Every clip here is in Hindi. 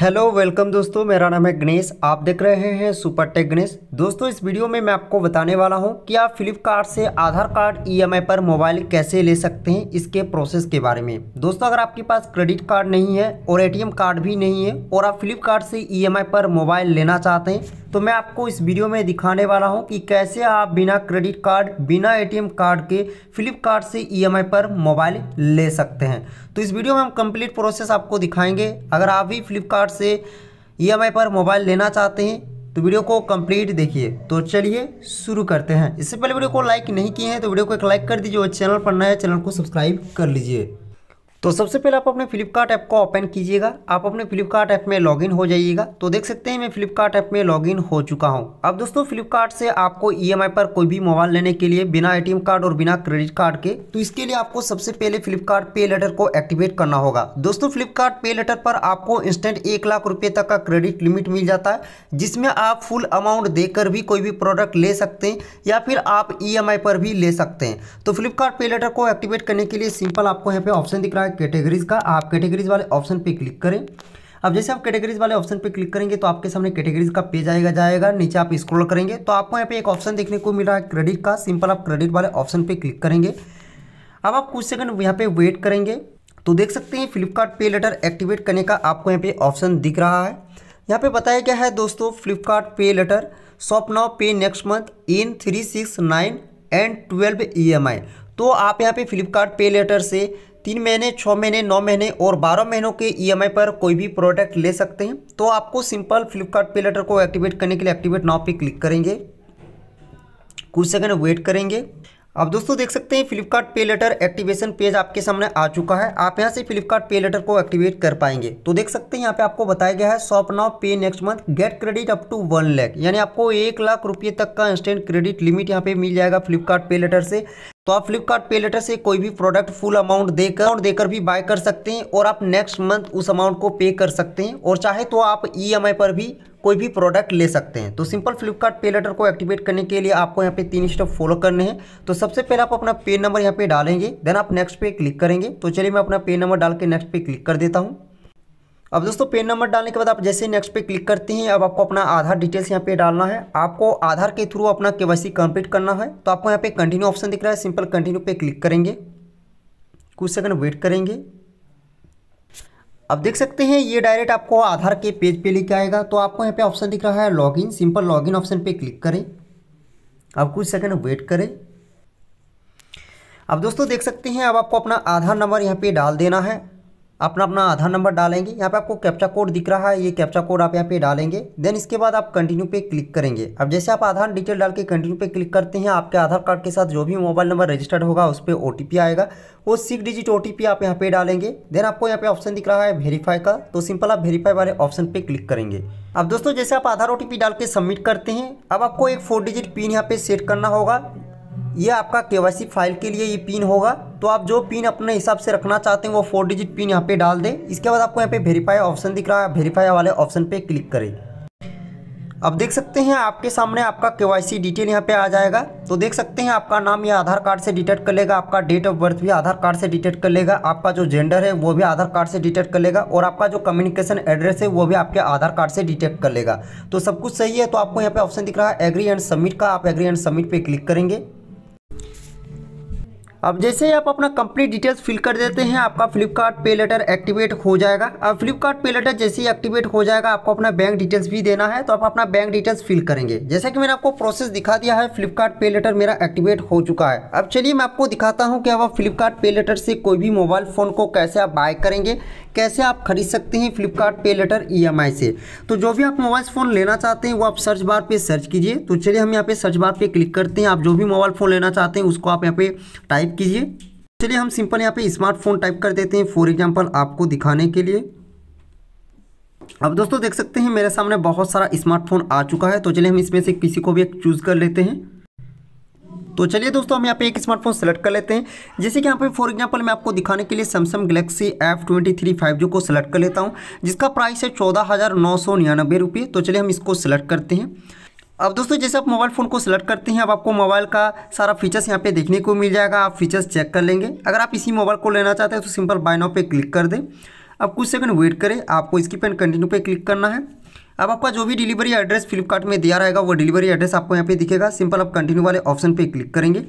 हेलो वेलकम दोस्तों मेरा नाम है गणेश आप देख रहे हैं सुपर टेक गणेश दोस्तों इस वीडियो में मैं आपको बताने वाला हूं कि आप फ्लिपकार्ट से आधार कार्ड ईएमआई e पर मोबाइल कैसे ले सकते हैं इसके प्रोसेस के बारे में दोस्तों अगर आपके पास क्रेडिट कार्ड नहीं है और एटीएम कार्ड भी नहीं है और आप फ्लिपकार्ट से ई e पर मोबाइल लेना चाहते हैं तो मैं आपको इस वीडियो में दिखाने वाला हूं कि कैसे आप बिना क्रेडिट कार्ड बिना एटीएम कार्ड के फ्लिपकार्ट से ईएमआई e पर मोबाइल ले सकते हैं तो इस वीडियो में हम कंप्लीट प्रोसेस आपको दिखाएंगे अगर आप भी फ्लिपकार्ट से ईएमआई e पर मोबाइल लेना चाहते हैं तो वीडियो को कंप्लीट देखिए तो चलिए शुरू करते हैं इससे पहले वीडियो को लाइक नहीं किए हैं तो वीडियो को एक लाइक कर दीजिए और चैनल पर नया चैनल को सब्सक्राइब कर लीजिए तो सबसे पहले आप अपने फ्लिपकार्ट ऐप को ओपन कीजिएगा आप अपने फ्लिपकार्ट ऐप में लॉगिन हो जाइएगा तो देख सकते हैं मैं फ्लिपकार्ट ऐप में लॉगिन हो चुका हूं अब दोस्तों फ्लिपकार्ट से आपको ईएमआई पर कोई भी मोबाइल लेने के लिए बिना एटीएम कार्ड और बिना क्रेडिट कार्ड के तो इसके लिए आपको सबसे पहले फ्लिपकार्ट पे लेटर को एक्टिवेट करना होगा दोस्तों फ्लिपकार्ट पे लेटर पर आपको इंस्टेंट एक लाख रुपये तक का क्रेडिट लिमिट मिल जाता है जिसमें आप फुल अमाउंट देकर भी कोई भी प्रोडक्ट ले सकते हैं या फिर आप ई पर भी ले सकते हैं तो फ्लिपकार्ट पे लेटर को एक्टिवेट करने के लिए सिंपल आपको यहाँ पे ऑप्शन दिख रहा है है कैटेगरीज का आप कैटेगरीज वाले ऑप्शन पे क्लिक करें अब जैसे आप कैटेगरीज वाले ऑप्शन पे क्लिक करेंगे तो आपके सामने कैटेगरीज का पेज आएगा जाएगा नीचे आप स्क्रॉल करेंगे तो आपको यहाँ पे एक ऑप्शन देखने को मिल रहा है क्रेडिट का सिंपल आप क्रेडिट वाले ऑप्शन पे क्लिक करेंगे अब आप कुछ सेकंड यहाँ पे वेट करेंगे तो देख सकते हैं फ्लिपकार्ट पे लेटर एक्टिवेट करने का आपको यहाँ पे ऑप्शन दिख रहा है यहाँ पे बताया गया है दोस्तों Flipkart pay later shop now pay next month in three six nine and twelve E M I तो आप यहाँ पे फ्लिपकार्ट पे लेटर से तीन महीने छः महीने नौ महीने और बारह महीनों के ई e पर कोई भी प्रोडक्ट ले सकते हैं तो आपको सिंपल फ्लिपकार्ट पे लेटर को एक्टिवेट करने के लिए एक्टिवेट नाव पे क्लिक करेंगे कुछ सेकंड वेट करेंगे अब दोस्तों देख सकते हैं Flipkart pay letter activation page आपके सामने आ चुका है आप यहाँ से फ्लिपकार्ट पे लेटर को एक्टिवेट कर पाएंगे तो देख सकते हैं यहाँ पे आपको बताया गया है shop now pay next month get credit up to one lakh यानी आपको एक लाख रुपये तक का इंस्टेंट क्रेडिट लिमिट यहाँ पे मिल जाएगा फ्लिपकार्ट पे लेटर से तो आप फ्लिपकार्ट पे लेटर से कोई भी प्रोडक्ट फुल अमाउंट देकर अमाउंट देकर भी बाय कर सकते हैं और आप नेक्स्ट मंथ उस अमाउंट को पे कर सकते हैं और चाहे तो आप ईएमआई e पर भी कोई भी प्रोडक्ट ले सकते हैं तो सिंपल फ्लिपकार्ट पे लेटर को एक्टिवेट करने के लिए आपको यहाँ पे तीन स्टेप फॉलो करने हैं तो सबसे पहले आप अपना पे नंबर यहाँ पे डालेंगे देन आप नेक्स्ट पे क्लिक करेंगे तो चलिए मैं अपना पे नंबर डाल के नेक्स्ट पे क्लिक कर देता हूँ अब दोस्तों पेन नंबर डालने के बाद आप जैसे नेक्स्ट पे क्लिक करते हैं अब आपको अपना आधार डिटेल्स यहाँ पे डालना है आपको आधार के थ्रू अपना केवाईसी कंप्लीट करना है तो आपको यहाँ पे कंटिन्यू ऑप्शन दिख रहा है सिंपल कंटिन्यू पे क्लिक करेंगे कुछ सेकंड वेट करेंगे अब देख सकते हैं ये डायरेक्ट आपको आधार के पेज पर लेके आएगा तो आपको यहाँ पे ऑप्शन दिख रहा है लॉग सिंपल लॉग ऑप्शन पर क्लिक करें अब कुछ सेकेंड वेट करें अब दोस्तों देख सकते हैं अब आपको अपना आधार नंबर यहाँ पे डाल देना है अपना अपना आधार नंबर डालेंगे यहाँ पे आपको कैप्चा कोड दिख रहा है ये कैप्चा कोड आप यहाँ पे डालेंगे देन इसके बाद आप कंटिन्यू पे क्लिक करेंगे अब जैसे आप आधार डिटेल डाल के कंटिन्यू पे क्लिक करते हैं आपके आधार कार्ड के साथ जो भी मोबाइल नंबर रजिस्टर्ड होगा उस पर ओ आएगा वो सिक्स डिजिट ओ आप यहाँ पे डालेंगे देन आपको यहाँ पे ऑप्शन दिख रहा है वेरीफाई का तो सिंपल आप वेरीफाई वाले ऑप्शन पर क्लिक करेंगे अब दोस्तों जैसे आप आधार ओ डाल के सबमिट करते हैं अब आपको एक फोर डिजिट पिन यहाँ पे सेट करना होगा ये आपका के फाइल के लिए ये पिन होगा तो आप जो पिन अपने हिसाब से रखना चाहते हैं वो फोर डिजिट पिन यहाँ पे डाल दें इसके बाद आपको यहाँ पे वेरीफाई ऑप्शन दिख रहा है वेरीफाई वाले ऑप्शन पे क्लिक करें अब देख सकते हैं आपके सामने आपका के डिटेल यहाँ पे आ जाएगा तो देख सकते हैं आपका नाम ये आधार कार्ड से डिटेक्ट कर लेगा आपका डेट ऑफ बर्थ भी आधार कार्ड से डिटेक्ट कर लेगा आपका जो जेंडर है वो भी आधार कार्ड से डिटेक्ट कर लेगा और आपका जो कम्युनिकेशन एड्रेस है वो भी आपके आधार कार्ड से डिटेक्ट कर लेगा तो सब कुछ सही है तो आपको यहाँ पे ऑप्शन दिख रहा है एग्री एंड सबमिट का आप एग्री एंड सबमिट पर क्लिक करेंगे अब जैसे ही आप अपना कंप्लीट डिटेल्स फिल कर देते हैं आपका फ्लिपकार्ट पे लेटर एक्टिवेट हो जाएगा अब फ्लिपकार्ट पे लेटर जैसे ही एक्टिवेट हो जाएगा आपको अपना बैंक डिटेल्स भी देना है तो आप अपना बैंक डिटेल्स फिल करेंगे जैसा कि मैंने आपको प्रोसेस दिखा दिया है फ्लिपकार्ट पे लेटर मेरा एक्टिवेट हो चुका है अब चलिए मैं आपको दिखाता हूँ कि अब आप फ्लिपकार्ट पे लेटर से कोई भी मोबाइल फ़ोन को कैसे आप बाय करेंगे कैसे आप खरीद सकते हैं फ्लिपकार्ट पे लेटर ई से तो जो भी आप मोबाइल फ़ोन लेना चाहते हैं वो आप सर्च बार पे सर्च कीजिए तो चलिए हम यहाँ पे सर्च बार पे क्लिक करते हैं आप जो भी मोबाइल फ़ोन लेना चाहते हैं उसको आप यहाँ पे टाइप कीजिए चलिए हम सिंपल यहाँ पे स्मार्टफोन टाइप कर देते हैं फॉर एग्जाम्पल आपको दिखाने के लिए अब दोस्तों देख सकते हैं मेरे सामने बहुत सारा स्मार्टफोन आ चुका है तो चलिए हम इसमें से किसी को भी एक चूज़ कर लेते हैं तो चलिए दोस्तों हम यहाँ पे एक स्मार्टफोन सेलेक्ट कर लेते हैं जैसे कि यहाँ पे फॉर एग्जांपल मैं आपको दिखाने के लिए Samsung Galaxy F twenty three five G को सेलेक्ट कर लेता हूँ जिसका प्राइस है चौदह हज़ार नौ सौ निन्यानबे रुपये तो चलिए हम इसको सेलेक्ट करते हैं अब दोस्तों जैसे आप मोबाइल फ़ोन को सेलेक्ट करते हैं अब आपको मोबाइल का सारा फीचर्स यहाँ पे देखने को मिल जाएगा आप फीचर्स चेक कर लेंगे अगर आप इसी मोबाइल को लेना चाहते हैं तो सिंपल बाय नाउ पे क्लिक कर दें अब कुछ सेकंड वेट करें आपको इसकी पेन कंटिन्यू पे क्लिक करना है अब आपका जो भी डिलीवरी एड्रेस फ्लिपकार्ट में दिया रहेगा वो डिलीवरी एड्रेस आपको यहाँ पे दिखेगा सिंपल आप कंटिन्यू वाले ऑप्शन पे क्लिक करेंगे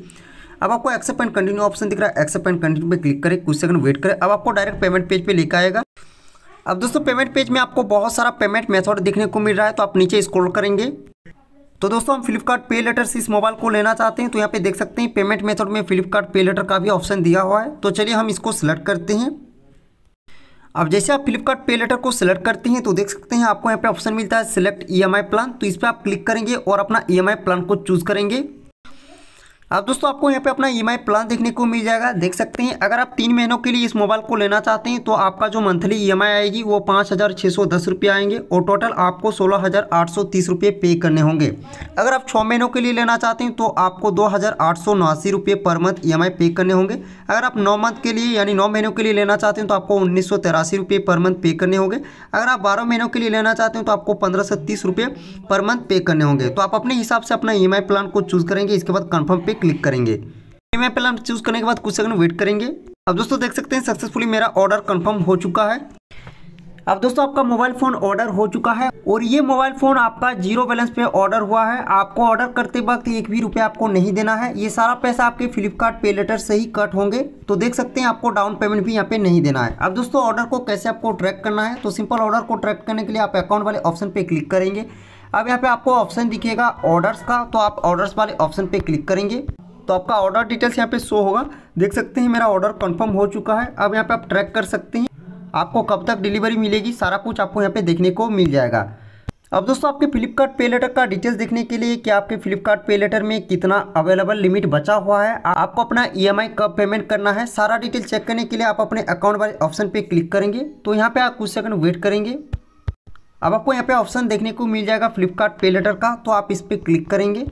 अब आपको एक्सेप्ट एंड कंटिन्यू ऑप्शन दिख रहा है एक्सेप्ट एंड कंटिन्यू पे क्लिक करें कुछ सेकंड वेट करें अब आपको डायरेक्ट पेमेंट पेज पे लेकर आएगा अब दोस्तों पेमेंट पेज में आपको बहुत सारा पेमेंट मेथड देखने को मिल रहा है तो आप नीचे स्क्रोल करेंगे तो दोस्तों हम फ्लिपकार्ट पे लेटर से इस मोबाइल को लेना चाहते हैं तो यहाँ पे देख सकते हैं पेमेंट मेथड में फ्लिपकार्ट पे लेटर का भी ऑप्शन दिया हुआ है तो चलिए हम इसको सेलेक्ट करते हैं अब जैसे आप फ्लिपकार्ट पे लेटर को सिलेक्ट करते हैं तो देख सकते हैं आपको यहाँ पे ऑप्शन मिलता है सिलेक्ट ई प्लान तो इस पर आप क्लिक करेंगे और अपना ई e प्लान को चूज़ करेंगे अब दोस्तों आपको यहाँ पे अपना ई e प्लान देखने को मिल जाएगा देख सकते हैं अगर आप तीन महीनों के लिए इस मोबाइल को लेना चाहते हैं तो आपका जो मंथली ई e आएगी वो पाँच हज़ार छः सौ दस रुपये आएंगे और टोटल आपको सोलह हज़ार आठ सौ तीस रुपये पे करने होंगे अगर आप छः महीनों के लिए लेना चाहते हैं तो आपको दो हज़ार आठ सौ नवासी रुपये पर मंथ ई पे करने होंगे अगर आप नौ मंथ के लिए यानी नौ महीनों के लिए लेना चाहते हैं तो आपको उन्नीस सौ तिरासी रुपये पर मंथ पे करने होंगे अगर आप बारह महीनों के लिए लेना चाहते हैं तो आपको पंद्रह सौ तीस रुपये पर मंथ पे करने होंगे तो आप अपने हिसाब से अपना ई e प्लान को चूज़ करेंगे इसके बाद कन्फर्म पे क्लिक करेंगे मैं पहले चूज़ करने के बाद कुछ सेकंड वेट करेंगे अब दोस्तों देख सकते हैं सक्सेसफुली मेरा ऑर्डर कंफर्म हो चुका है अब दोस्तों आपका मोबाइल फ़ोन ऑर्डर हो चुका है और ये मोबाइल फ़ोन आपका जीरो बैलेंस पे ऑर्डर हुआ है आपको ऑर्डर करते वक्त एक भी रुपया आपको नहीं देना है ये सारा पैसा आपके फ्लिपकार्ट पे लेटर से ही कट होंगे तो देख सकते हैं आपको डाउन पेमेंट भी यहाँ पे नहीं देना है अब दोस्तों ऑर्डर को कैसे आपको ट्रैक करना है तो सिंपल ऑर्डर को ट्रैक करने के लिए आप अकाउंट वाले ऑप्शन पर क्लिक करेंगे अब यहाँ पे आपको ऑप्शन दिखेगा ऑर्डर्स का तो आप ऑर्डर्स वाले ऑप्शन पे क्लिक करेंगे तो आपका ऑर्डर डिटेल्स यहाँ पे शो होगा देख सकते हैं मेरा ऑर्डर कंफर्म हो चुका है अब यहाँ पे आप ट्रैक कर सकते हैं आपको कब तक डिलीवरी मिलेगी सारा कुछ आपको यहाँ पे देखने को मिल जाएगा अब दोस्तों आपके फ्लिपकार्ट पे लेटर का डिटेल्स देखने के लिए कि आपके फ्लिपकार्ट पे लेटर में कितना अवेलेबल लिमिट बचा हुआ है आपको अपना ईएमआई e कब पेमेंट करना है सारा डिटेल चेक करने के लिए आप अपने अकाउंट वाले ऑप्शन पे क्लिक करेंगे तो यहाँ पे आप कुछ सेकंड वेट करेंगे अब आपको यहाँ पे ऑप्शन देखने को मिल जाएगा फ्लिपकार्ट पे लेटर का तो आप इस पर क्लिक करेंगे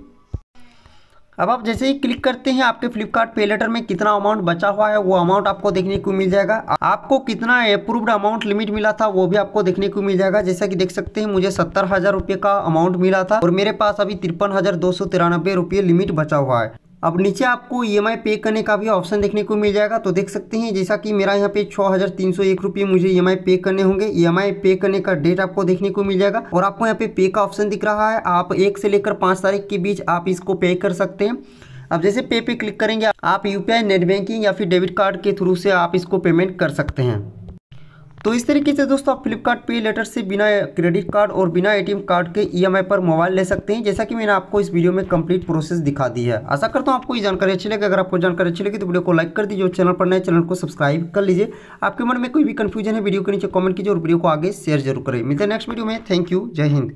अब आप जैसे ही क्लिक करते हैं आपके फ्लिपकार्ट पे लेटर में कितना अमाउंट बचा हुआ है वो अमाउंट आपको देखने को मिल जाएगा आपको कितना अप्रूव्ड अमाउंट लिमिट मिला था वो भी आपको देखने को मिल जाएगा जैसा कि देख सकते हैं मुझे सत्तर हज़ार रुपये का अमाउंट मिला था और मेरे पास अभी तिरपन हज़ार दो सौ तिरानबे रुपये लिमिट बचा हुआ है अब नीचे आपको ई e पे करने का भी ऑप्शन देखने को मिल जाएगा तो देख सकते हैं जैसा कि मेरा यहाँ पे छः हज़ार तीन सौ एक रुपये मुझे ई e पे करने होंगे ई e पे करने का डेट आपको देखने को मिल जाएगा और आपको यहाँ पे पे का ऑप्शन दिख रहा है आप एक से लेकर पाँच तारीख के बीच आप इसको पे कर सकते हैं अब जैसे पे पे क्लिक करेंगे आप यूपीआई नेट बैंकिंग या फिर डेबिट कार्ड के थ्रू से आप इसको पेमेंट कर सकते हैं तो इस तरीके से दोस्तों आप फ्लिपकार्ट पे लेटर से बिना क्रेडिट कार्ड और बिना एटीएम कार्ड के ईएमआई e पर मोबाइल ले सकते हैं जैसा कि मैंने आपको इस वीडियो में कंप्लीट प्रोसेस दिखा दी है आशा करता हूँ आपको ये जानकारी अच्छी लगे अगर आपको जानकारी अच्छी लगी तो वीडियो को लाइक कर दीजिए और चैनल पर नए चैनल को सब्सक्राइब कर लीजिए आपके मन में कोई भी कन्फ्यूजन है वीडियो के नीचे कॉमेंट कीजिए और वीडियो को आगे शेयर जरूर करें मिलते हैं नेक्स्ट वीडियो में थैंक यू जय हिंद